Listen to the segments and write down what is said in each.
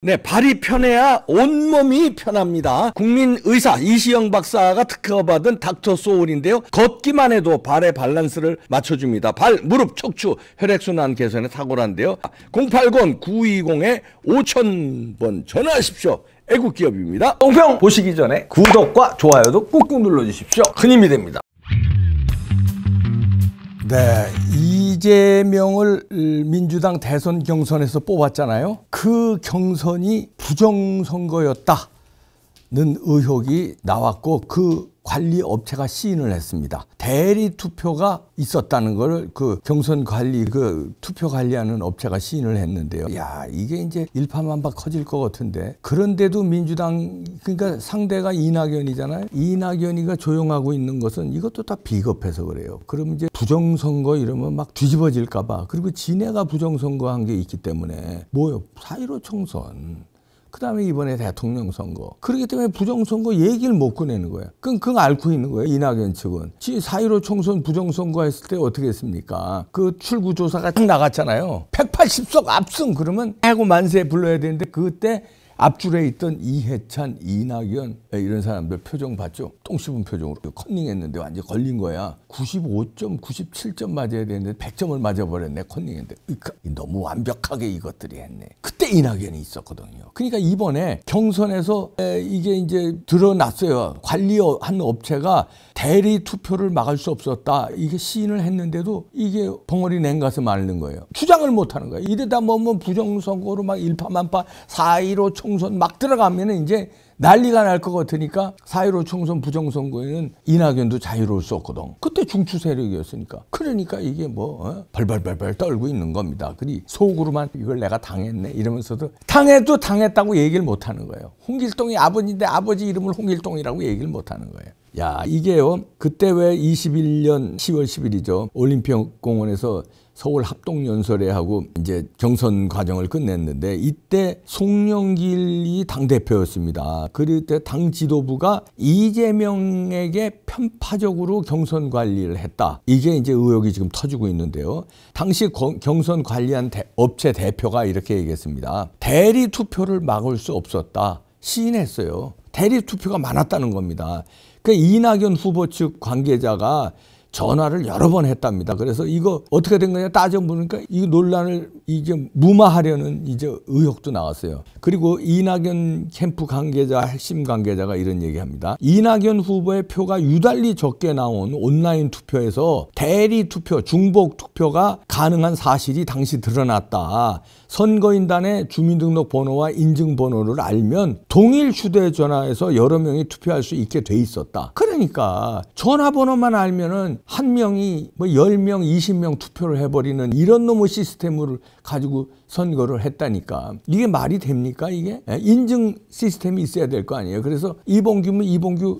네, 발이 편해야 온몸이 편합니다. 국민 의사 이시영 박사가 특허받은 닥터 소울인데요. 걷기만 해도 발의 밸런스를 맞춰줍니다. 발, 무릎, 척추, 혈액순환 개선에 탁월한데요. 080-920-5000번 전화하십시오. 애국기업입니다. 동평 보시기 전에 구독과 좋아요도 꾹꾹 눌러주십시오. 큰 힘이 됩니다. 네, 이... 이재명을 민주당 대선 경선에서 뽑았잖아요. 그 경선이 부정선거였다는 의혹이 나왔고 그 관리 업체가 시인을 했습니다. 대리 투표가 있었다는 걸그 경선 관리 그 투표 관리하는 업체가 시인을 했는데요. 야 이게 이제 일파만파 커질 것 같은데 그런데도 민주당 그러니까 상대가 이낙연이잖아요. 이낙연이가 조용하고 있는 것은 이것도 다 비겁해서 그래요. 그럼 이제 부정선거 이러면 막 뒤집어질까봐 그리고 지해가 부정선거한 게 있기 때문에 뭐요 사일오 총선 그 다음에 이번에 대통령 선거. 그렇기 때문에 부정선거 얘기를 못 꺼내는 거예요. 끙끙 앓고 있는 거예요, 이낙연 측은. 지4.15 총선 부정선거 했을 때 어떻게 했습니까? 그 출구조사가 딱 나갔잖아요. 180석 압승 그러면 해고 만세 불러야 되는데 그때 앞줄에 있던 이해찬, 이낙연 이런 사람들 표정 봤죠? 똥 씹은 표정으로 컨닝했는데 완전 걸린 거야. 95점, 97점 맞아야 되는데 100점을 맞아버렸네 컨닝했는데. 그러니까 너무 완벽하게 이것들이 했네. 그때 이낙연이 있었거든요. 그러니까 이번에 경선에서 이게 이제 드러났어요. 관리한 어, 업체가 대리 투표를 막을 수 없었다. 이게 시인을 했는데도 이게 벙어리 냉가서 말는 거예요. 주장을 못하는 거예요. 이러다 보면 부정선거로 막 일파만파 4.15총 총선 막 들어가면은 이제 난리가 날 것 같으니까 사일오 총선 부정선거에는 이낙연도 자유로울 수 없거든. 그때 중추 세력이었으니까. 그러니까 이게 뭐 어? 벌벌벌벌 떨고 있는 겁니다. 그리 속으로만 이걸 내가 당했네 이러면서도 당해도 당했다고 얘기를 못하는 거예요. 홍길동이 아버지인데 아버지 이름을 홍길동이라고 얘기를 못하는 거예요. 야 이게요 그때 왜 21년 10월 10일이죠 올림픽공원에서 서울 합동연설회 하고 이제 경선 과정을 끝냈는데 이때 송영길이 당대표였습니다. 그때 당 지도부가 이재명에게 편파적으로 경선 관리를 했다. 이게 이제 의혹이 지금 터지고 있는데요. 당시 경선 관리한 대, 업체 대표가 이렇게 얘기했습니다. 대리 투표를 막을 수 없었다. 시인했어요. 대리 투표가 많았다는 겁니다. 그 이낙연 후보 측 관계자가 전화를 여러 번 했답니다. 그래서 이거 어떻게 된 거냐 따져보니까 이 논란을 이제 무마하려는 이제 의혹도 나왔어요. 그리고 이낙연 캠프 관계자, 핵심 관계자가 이런 얘기합니다. 이낙연 후보의 표가 유달리 적게 나온 온라인 투표에서 대리 투표, 중복 투표가 가능한 사실이 당시 드러났다. 선거인단의 주민등록번호와 인증번호를 알면 동일 휴대전화에서 여러 명이 투표할 수 있게 돼 있었다. 그러니까 전화번호만 알면은 한 명이 뭐 열명 이십 명 투표를 해버리는 이런 놈의 시스템을 가지고 선거를 했다니까. 이게 말이 됩니까, 이게? 예, 인증 시스템이 있어야 될 거 아니에요. 그래서 이봉규면 이봉규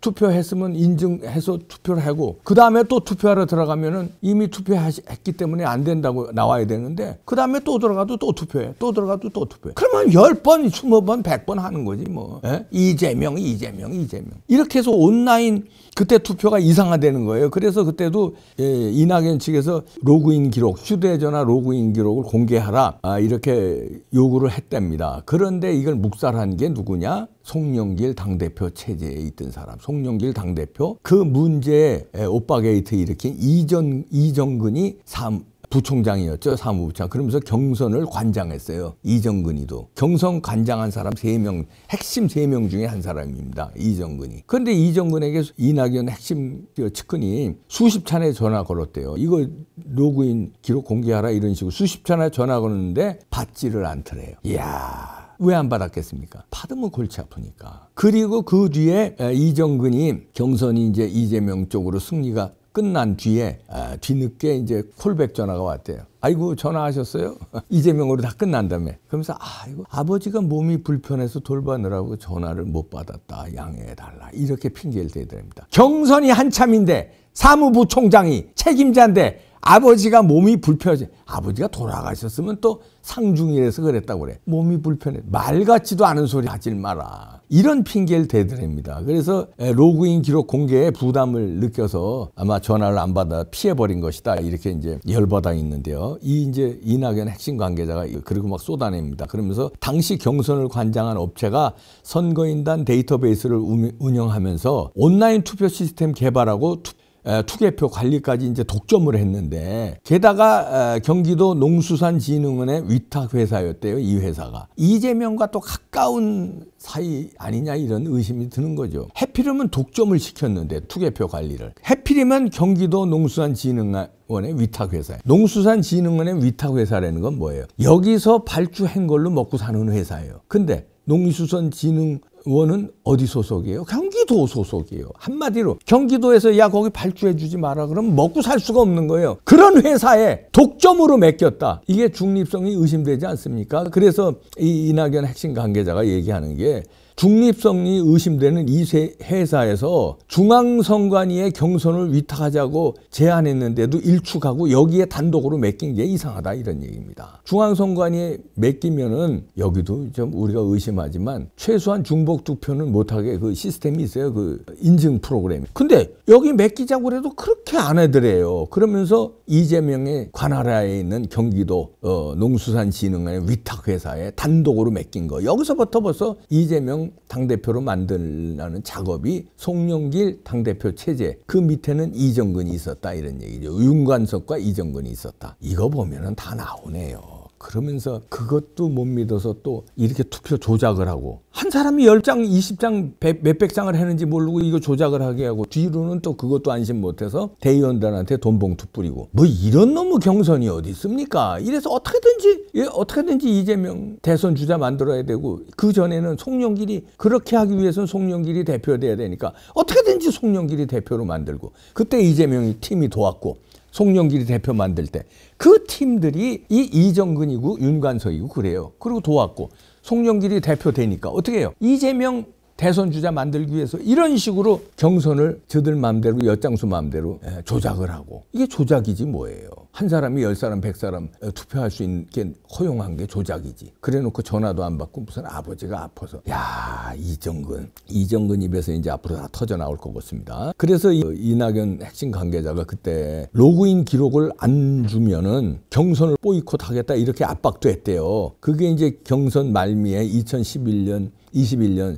투표했으면 인증해서 투표를 하고 그 다음에 또 투표하러 들어가면은 이미 투표했기 때문에 안 된다고 나와야 되는데 그 다음에 또 들어가도 또 투표해 또 들어가도 또 투표해 그러면 1 0번2 0번1 0 0번 하는 거지 뭐 에? 예? 이재명 이재명 이재명 이렇게 해서 온라인 그때 투표가 이상화되는 거예요 그래서 그때도 예, 이낙연 측에서 로그인 기록 휴대전화 로그인 기록을 공개하라 아, 이렇게 요구를 했답니다 그런데 이걸 묵살한 게 누구냐 송영길 당대표 체제에 있던 사람, 송영길 당대표 그 문제에 오빠게이트 일으킨 이전, 이정근이 삼, 부총장이었죠 사무부장 그러면서 경선을 관장했어요 이정근이도 경선 관장한 사람 세 명 핵심 세 명 중에 한 사람입니다 이정근이 그런데 이정근에게 이낙연 핵심 그 측근이 수십 차례 전화 걸었대요 이거 로그인 기록 공개하라 이런 식으로 수십 차례 전화 걸었는데 받지를 않더래요 이야 왜안 받았겠습니까? 받으면 골치 아프니까. 그리고 그 뒤에 이정근이 경선이 이제 이재명 쪽으로 승리가 끝난 뒤에 아, 뒤늦게 이제 콜백 전화가 왔대요. 아이고 전화하셨어요? 이재명으로 다 끝난다며. 그러면서 아이고 아버지가 몸이 불편해서 돌봐느라고 전화를 못 받았다. 양해해 달라. 이렇게 핑계를 대더랍니다. 경선이 한참인데 사무부 총장이 책임자인데 아버지가 몸이 불편해. 아버지가 돌아가셨으면 또 상중이라서 그랬다고 그래. 몸이 불편해. 말 같지도 않은 소리 하지 마라. 이런 핑계를 대드립니다. 그래서 로그인 기록 공개에 부담을 느껴서 아마 전화를 안 받아 피해버린 것이다. 이렇게 이제 열받아 있는데요. 이 이제 이낙연 핵심 관계자가 그리고 막 쏟아냅니다. 그러면서 당시 경선을 관장한 업체가 선거인단 데이터베이스를 운영하면서 온라인 투표 시스템 개발하고 투표 투개표 관리까지 이제 독점을 했는데 게다가 경기도 농수산진흥원의 위탁회사였대요. 이 회사가. 이재명과 또 가까운 사이 아니냐 이런 의심이 드는 거죠. 해필이면 독점을 시켰는데 투개표 관리를. 해필이면 경기도 농수산진흥원 원의 위탁회사예요. 농수산진흥원의 위탁회사라는 건 뭐예요? 여기서 발주한 걸로 먹고 사는 회사예요. 근데 농수산진흥 의원은 어디 소속이에요? 경기도 소속이에요. 한마디로 경기도에서 야 거기 발주해 주지 마라 그러면 먹고 살 수가 없는 거예요. 그런 회사에 독점으로 맡겼다. 이게 중립성이 의심되지 않습니까? 그래서 이 이낙연 핵심 관계자가 얘기하는 게 중립성이 의심되는 이세 회사에서 중앙선관위의 경선을 위탁하자고 제안했는데도 일축하고 여기에 단독으로 맡긴 게 이상하다 이런 얘기입니다. 중앙선관위에 맡기면은 여기도 좀 우리가 의심하지만 최소한 중복 투표는 못하게 그 시스템이 있어요. 그 인증 프로그램. 근데 여기 맡기자고 그래도 그렇게 안 해드려요. 그러면서 이재명의 관할하에 있는 경기도 어, 농수산진흥원의 위탁회사에 단독으로 맡긴 거. 여기서부터 벌써 이재명 당 당대표로 만들라는 작업이 송영길 당대표 체제 그 밑에는 이정근이 있었다 이런 얘기죠. 윤관석과 이정근이 있었다. 이거 보면은 다 나오네요. 그러면서 그것도 못 믿어서 또 이렇게 투표 조작을 하고 한 사람이 열장 이십 장 몇 백 장을 했는지 모르고 이거 조작을 하게 하고 뒤로는 또 그것도 안심 못해서 대의원들한테 돈 봉투 뿌리고 뭐 이런 너무 경선이 어디 있습니까? 이래서 어떻게든지 예, 어떻게든지 이재명 대선 주자 만들어야 되고 그 전에는 송영길이 그렇게 하기 위해서는 송영길이 대표 돼야 되니까 어떻게든지 송영길이 대표로 만들고 그때 이재명이 팀이 도왔고 송영길이 대표 만들 때 그 팀들이 이 이정근이고 윤관석이고 그래요. 그리고 도왔고 송영길이 대표 되니까 어떻게 해요? 이재명 대선 주자 만들기 위해서 이런 식으로 경선을 저들 마음대로 엿장수 마음대로 예, 조작을 하고 이게 조작이지 뭐예요. 한 사람이 열 사람 백 사람 어, 투표할 수 있게 허용한 게 조작이지. 그래놓고 전화도 안 받고 무슨 아버지가 아파서 야 이정근 이정근 입에서 이제 앞으로 다 터져 나올 것 같습니다. 그래서 어, 이낙연 핵심 관계자가 그때 로그인 기록을 안 주면은 경선을 보이콧하겠다 이렇게 압박도 했대요. 그게 이제 경선 말미에 2011년 21년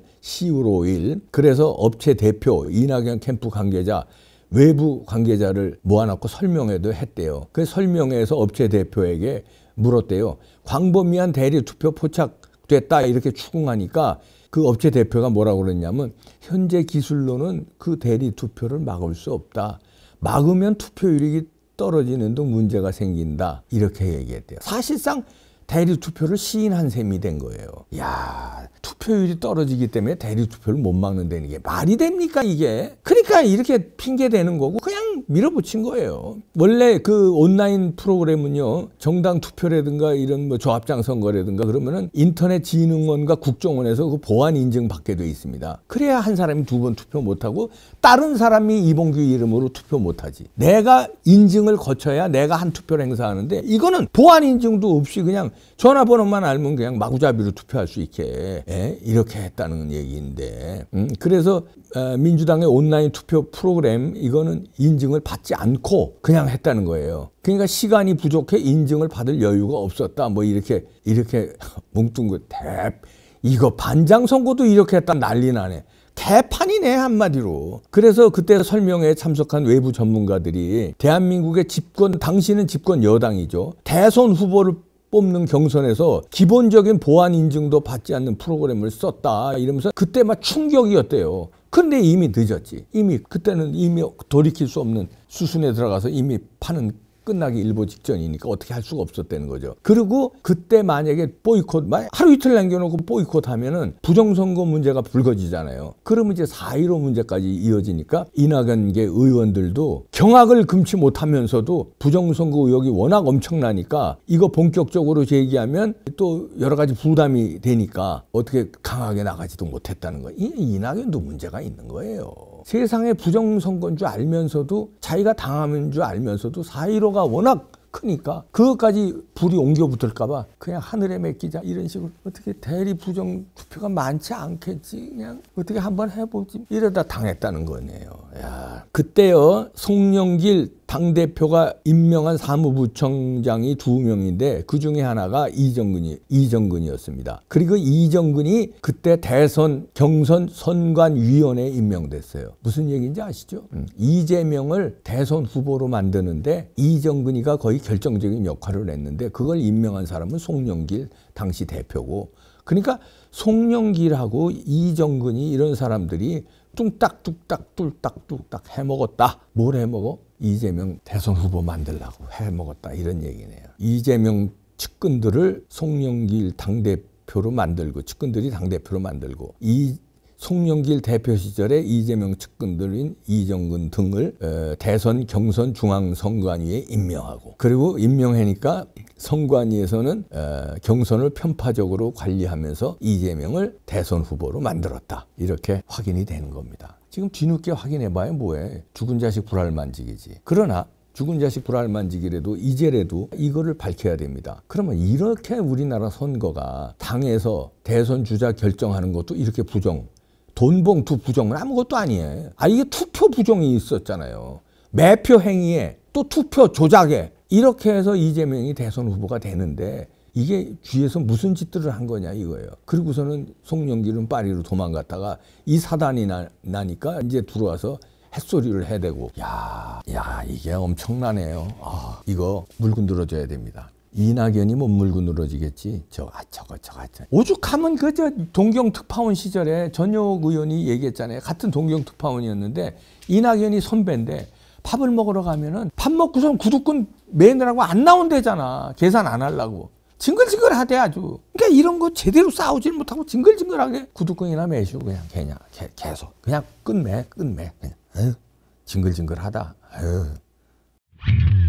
이유로 5일 그래서 업체 대표 이낙연 캠프 관계자 외부 관계자를 모아놓고 설명회도 했대요. 그 설명회에서 업체 대표에게 물었대요. 광범위한 대리 투표 포착됐다 이렇게 추궁하니까 그 업체 대표가 뭐라고 그랬냐면 현재 기술로는 그 대리 투표를 막을 수 없다. 막으면 투표율이 떨어지는 등 문제가 생긴다. 이렇게 얘기했대요. 사실상 대리 투표를 시인한 셈이 된 거예요. 야, 투표율이 떨어지기 때문에 대리 투표를 못 막는다는 게 말이 됩니까 이게? 그러니까 이렇게 핑계 대는 거고 그냥 밀어붙인 거예요. 원래 그 온라인 프로그램은요 정당 투표라든가 이런 뭐 조합장 선거라든가 그러면은 인터넷 진흥원과 국정원에서 그 보안 인증 받게 돼 있습니다. 그래야 한 사람이 두 번 투표 못 하고 다른 사람이 이봉규 이름으로 투표 못 하지. 내가 인증을 거쳐야 내가 한 투표를 행사하는데 이거는 보안 인증도 없이 그냥 전화번호만 알면 그냥 마구잡이로 투표할 수 있게. 에? 예? 이렇게 했다는 얘기인데 음, 그래서 어, 민주당의 온라인 투표 프로그램 이거는 인증을 받지 않고 그냥 했다는 거예요. 그러니까 시간이 부족해 인증을 받을 여유가 없었다. 뭐 이렇게 이렇게 뭉뚱그대 이거 반장 선거도 이렇게 했다 난리 나네. 개판이네 한마디로 그래서 그때 설명회에 참석한 외부 전문가들이 대한민국의 집권 당신은 집권 여당이죠 대선 후보를 뽑는 경선에서 기본적인 보안 인증도 받지 않는 프로그램을 썼다 이러면서 그때 막 충격이었대요. 근데 이미 늦었지. 이미 그때는 이미 돌이킬 수 없는 수순에 들어가서 이미 파는 끝나기 일보 직전이니까 어떻게 할 수가 없었다는 거죠. 그리고 그때 만약에 보이콧, 하루 이틀 남겨놓고 보이콧 하면은 부정선거 문제가 불거지잖아요. 그러면 이제 4.15 문제까지 이어지니까 이낙연계 의원들도 경악을 금치 못하면서도 부정선거 의혹이 워낙 엄청나니까 이거 본격적으로 제기하면 또 여러 가지 부담이 되니까 어떻게 강하게 나가지도 못했다는 거예요. 이, 이낙연도 문제가 있는 거예요. 세상에 부정선거인 줄 알면서도 자기가 당하는 줄 알면서도 4.15가 워낙 크니까 그것까지 불이 옮겨 붙을까봐 그냥 하늘에 맡기자 이런 식으로 어떻게 대리 부정 투표가 많지 않겠지 그냥 어떻게 한번 해보지 이러다 당했다는 거네요. 야 그때요 송영길 당 대표가 임명한 사무부총장이 두 명인데 그 중에 하나가 이정근이 이정근이었습니다. 그리고 이정근이 그때 대선 경선 선관위원회에 임명됐어요. 무슨 얘기인지 아시죠? 음. 이재명을 대선 후보로 만드는데 이정근이가 거의 결정적인 역할을 했는데 그걸 임명한 사람은 송영길 당시 대표고 그러니까 송영길하고 이정근이 이런 사람들이 뚱딱뚝딱 뚫딱뚝딱 해먹었다. 뭘 해먹어? 이재명 대선 후보 만들라고 해먹었다 이런 얘기네요. 이재명 측근들을 송영길 당대표로 만들고 측근들이 당대표로 만들고 이 송영길 대표 시절에 이재명 측근들인 이정근 등을 어, 대선 경선 중앙선관위에 임명하고 그리고 임명하니까 선관위에서는 어, 경선을 편파적으로 관리하면서 이재명을 대선 후보로 만들었다 이렇게 확인이 되는 겁니다. 지금 뒤늦게 확인해봐야 뭐해. 죽은 자식 불알만지기지. 그러나 죽은 자식 불알만지기라도 이제라도 이거를 밝혀야 됩니다. 그러면 이렇게 우리나라 선거가 당에서 대선 주자 결정하는 것도 이렇게 부정, 돈봉투 부정은 아무것도 아니에요. 아 이게 투표 부정이 있었잖아요. 매표 행위에 또 투표 조작에 이렇게 해서 이재명이 대선 후보가 되는데 이게 뒤에서 무슨 짓들을 한 거냐 이거예요. 그리고서는 송영길은 파리로 도망갔다가 이 사단이 나, 나니까 이제 들어와서 햇소리를 해야되고 야, 야 이게 엄청나네요. 아, 이거 물고 늘어져야 됩니다. 이낙연이 못 뭐 물고 늘어지겠지. 저, 아, 저거, 저거, 저거. 오죽하면 그, 저, 동경특파원 시절에 전역 의원이 얘기했잖아요. 같은 동경특파원이었는데, 이낙연이 선배인데, 밥을 먹으러 가면은, 밥 먹고선 구두끈 매느라고 안 나온대잖아. 계산 안 하려고. 징글징글하대 아주. 그러니까 이런 거 제대로 싸우질 못하고 징글징글하게 구두껑이나 매시고 그냥 개냐 개, 계속 그냥 끝내 끝내 그냥 에휴, 징글징글하다. 에휴.